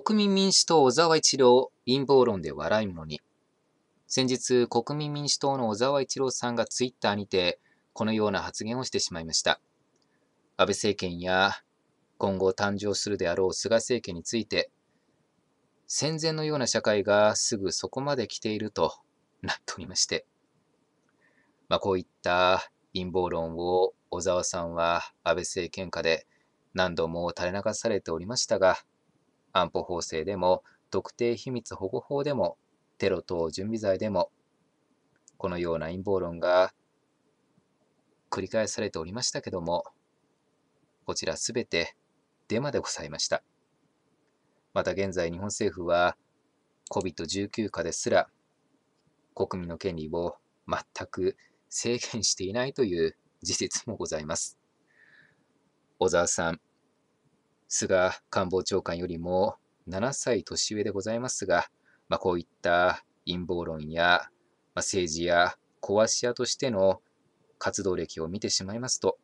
国民民主党小沢一郎陰謀論で笑い者に先日国民民主党の小沢一郎さんがツイッターにてこのような発言をしてしまいました安倍政権や今後誕生するであろう菅政権について戦前のような社会がすぐそこまで来ているとなっておりまして、まあ、こういった陰謀論を小沢さんは安倍政権下で何度も垂れ流されておりましたが安保法制でも、特定秘密保護法でも、テロ等準備罪でも、このような陰謀論が繰り返されておりましたけども、こちらすべてデマでございました。また現在日本政府は COVID-19 下ですら国民の権利を全く制限していないという事実もございます。小沢さん菅官房長官よりも7歳年上でございますが、まあ、こういった陰謀論や、まあ、政治や壊し屋としての活動歴を見てしまいますと、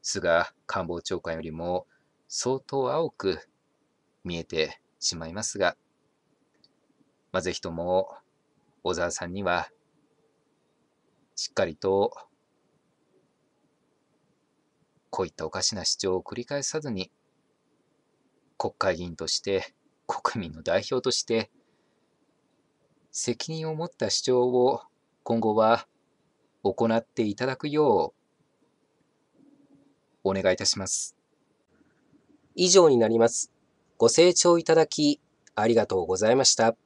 菅官房長官よりも相当青く見えてしまいますが、まあ、ぜひとも小沢さんにはしっかりとこういったおかしな主張を繰り返さずに国会議員として、国民の代表として、責任を持った主張を今後は行っていただくよう、お願いいたします。以上になります。ご清聴いただき、ありがとうございました。